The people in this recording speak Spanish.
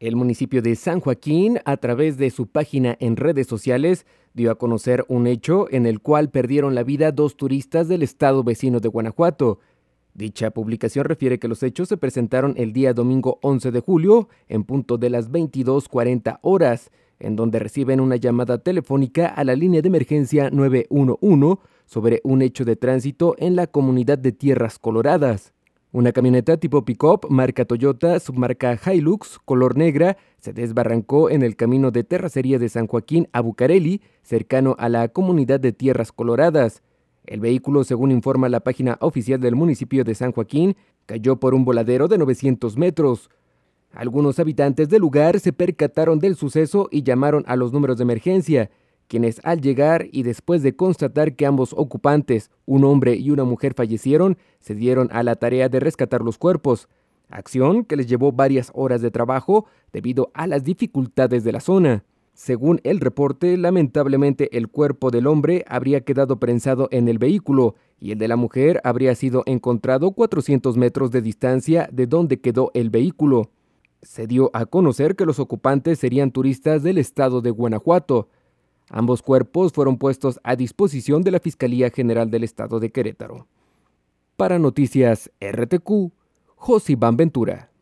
El municipio de San Joaquín, a través de su página en redes sociales, dio a conocer un hecho en el cual perdieron la vida dos turistas del estado vecino de Guanajuato. Dicha publicación refiere que los hechos se presentaron el día domingo 11 de julio, en punto de las 22.40 horas, en donde reciben una llamada telefónica a la línea de emergencia 911 sobre un hecho de tránsito en la comunidad de Tierras Coloradas. Una camioneta tipo pick-up marca Toyota, submarca Hilux, color negra, se desbarrancó en el camino de terracería de San Joaquín a Bucareli, cercano a la comunidad de Tierras Coloradas. El vehículo, según informa la página oficial del municipio de San Joaquín, cayó por un voladero de 900 metros. Algunos habitantes del lugar se percataron del suceso y llamaron a los números de emergencia quienes al llegar y después de constatar que ambos ocupantes, un hombre y una mujer, fallecieron, se dieron a la tarea de rescatar los cuerpos, acción que les llevó varias horas de trabajo debido a las dificultades de la zona. Según el reporte, lamentablemente el cuerpo del hombre habría quedado prensado en el vehículo y el de la mujer habría sido encontrado 400 metros de distancia de donde quedó el vehículo. Se dio a conocer que los ocupantes serían turistas del estado de Guanajuato, Ambos cuerpos fueron puestos a disposición de la Fiscalía General del Estado de Querétaro. Para Noticias RTQ, José Iván Ventura.